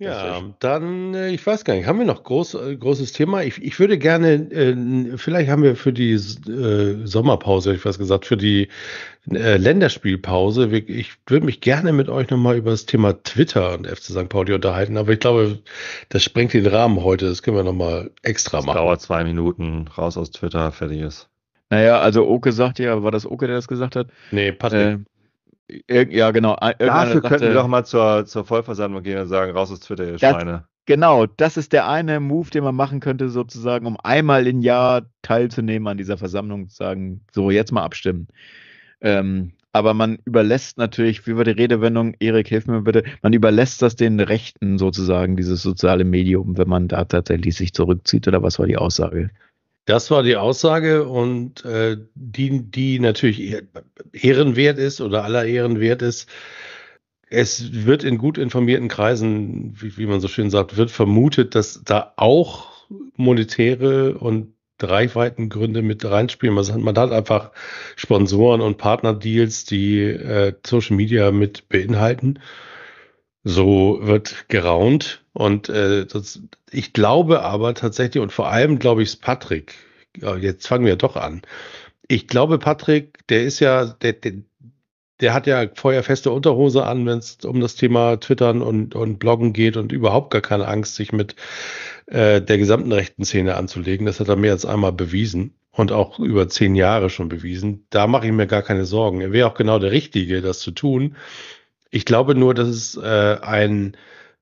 Ja, dann, äh, ich weiß gar nicht, haben wir noch groß, äh, großes Thema? Ich, ich würde gerne, äh, vielleicht haben wir für die äh, Sommerpause, ich was gesagt, für die äh, Länderspielpause, ich würde mich gerne mit euch nochmal über das Thema Twitter und FC St. Pauli unterhalten, aber ich glaube, das sprengt den Rahmen heute, das können wir nochmal extra das machen. Dauert zwei Minuten, raus aus Twitter, fertig ist. Naja, also Oke sagt ja, war das Oke, der das gesagt hat? Nee, Patrick. Ähm, ja, genau. Dafür könnten wir doch mal zur, zur Vollversammlung gehen und sagen, raus aus Twitter, ihr das, Schweine. Genau, das ist der eine Move, den man machen könnte, sozusagen, um einmal im Jahr teilzunehmen an dieser Versammlung, zu sagen, so, jetzt mal abstimmen. Ähm, aber man überlässt natürlich, wie war die Redewendung, Erik, hilf mir bitte, man überlässt das den Rechten sozusagen, dieses soziale Medium, wenn man da tatsächlich sich zurückzieht, oder was war die Aussage? Das war die Aussage und äh, die, die natürlich ehrenwert ist oder aller Ehren wert ist. Es wird in gut informierten Kreisen, wie, wie man so schön sagt, wird vermutet, dass da auch monetäre und Reichweitengründe mit reinspielen. Man, man hat einfach Sponsoren und Partnerdeals, die äh, Social Media mit beinhalten. So wird geraunt. Und äh, das, ich glaube aber tatsächlich, und vor allem glaube ich es Patrick, jetzt fangen wir doch an. Ich glaube, Patrick, der ist ja, der, der, der hat ja feuerfeste Unterhose an, wenn es um das Thema Twittern und, und Bloggen geht und überhaupt gar keine Angst, sich mit äh, der gesamten rechten Szene anzulegen. Das hat er mir jetzt einmal bewiesen und auch über zehn Jahre schon bewiesen. Da mache ich mir gar keine Sorgen. Er wäre auch genau der Richtige, das zu tun. Ich glaube nur, dass es äh, ein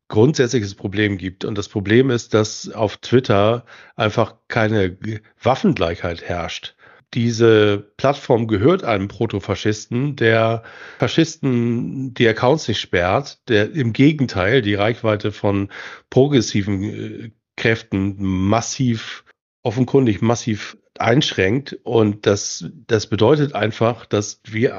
grundsätzliches Problem gibt. Und das Problem ist, dass auf Twitter einfach keine Waffengleichheit herrscht. Diese Plattform gehört einem Protofaschisten, der Faschisten die Accounts nicht sperrt, der im Gegenteil die Reichweite von progressiven äh, Kräften massiv offenkundig massiv einschränkt. Und das, das bedeutet einfach, dass wie,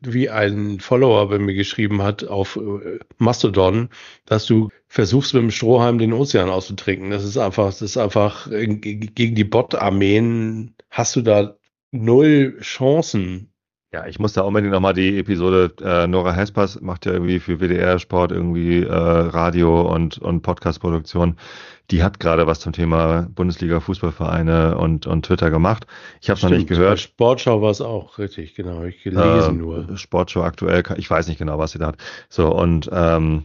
wie ein Follower bei mir geschrieben hat auf äh, Mastodon, dass du versuchst mit dem Strohhalm den Ozean auszutrinken. Das ist einfach, das ist einfach gegen die Bot-Armeen hast du da null Chancen. Ja, ich muss da unbedingt nochmal die Episode, äh, Nora Hespers macht ja irgendwie für WDR Sport irgendwie äh, Radio und, und Podcast-Produktion. Die hat gerade was zum Thema Bundesliga-Fußballvereine und, und Twitter gemacht. Ich habe es noch nicht gehört. Sportschau war es auch, richtig, genau. Ich gelesen äh, nur. Sportschau aktuell, ich weiß nicht genau, was sie da hat. So, und ähm,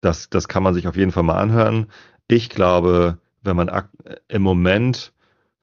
das, das kann man sich auf jeden Fall mal anhören. Ich glaube, wenn man im Moment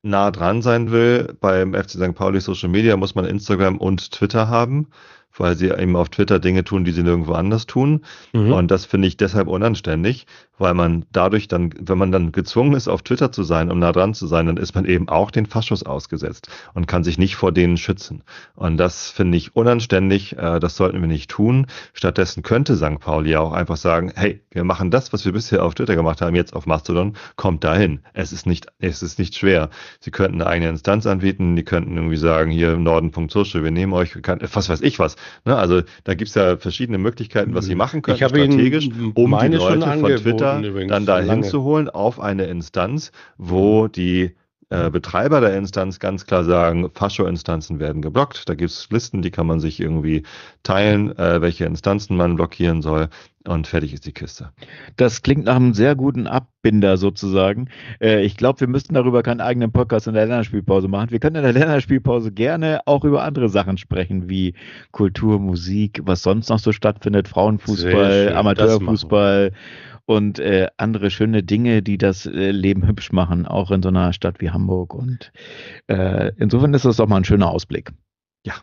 nah dran sein will, beim FC St. Pauli Social Media muss man Instagram und Twitter haben, weil sie eben auf Twitter Dinge tun, die sie nirgendwo anders tun. Mhm. Und das finde ich deshalb unanständig, weil man dadurch dann, wenn man dann gezwungen ist, auf Twitter zu sein, um nah dran zu sein, dann ist man eben auch den Faschos ausgesetzt und kann sich nicht vor denen schützen. Und das finde ich unanständig, äh, das sollten wir nicht tun. Stattdessen könnte St. Pauli ja auch einfach sagen, hey, wir machen das, was wir bisher auf Twitter gemacht haben, jetzt auf Mastodon, kommt dahin. Es ist nicht, es ist nicht schwer. Sie könnten eine eigene Instanz anbieten, die könnten irgendwie sagen, hier Norden.social, wir nehmen euch, was weiß ich was. Ne, also da gibt's ja verschiedene Möglichkeiten, was hm. sie machen können, strategisch, um die Leute von Twitter Anbieter dann dahin zu holen auf eine Instanz, wo mhm. die äh, Betreiber der Instanz ganz klar sagen, Fascho-Instanzen werden geblockt. Da gibt es Listen, die kann man sich irgendwie teilen, äh, welche Instanzen man blockieren soll und fertig ist die Kiste. Das klingt nach einem sehr guten Abbinder sozusagen. Äh, ich glaube, wir müssten darüber keinen eigenen Podcast in der Länderspielpause machen. Wir können in der Länderspielpause gerne auch über andere Sachen sprechen, wie Kultur, Musik, was sonst noch so stattfindet, Frauenfußball, Amateurfußball und äh, andere schöne Dinge, die das äh, Leben hübsch machen, auch in so einer Stadt wie Hamburg. Und äh, insofern ist das doch mal ein schöner Ausblick. Ja,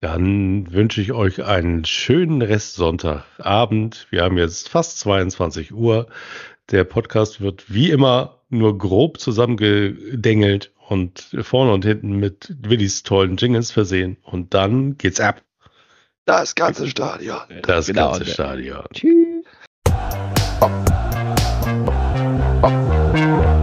dann wünsche ich euch einen schönen Restsonntagabend. Wir haben jetzt fast 22 Uhr. Der Podcast wird wie immer nur grob zusammengedengelt und vorne und hinten mit Willis tollen Jingles versehen. Und dann geht's ab. Das ganze Stadion. Das genau, ganze Stadion. Tschüss. Bop. Bop.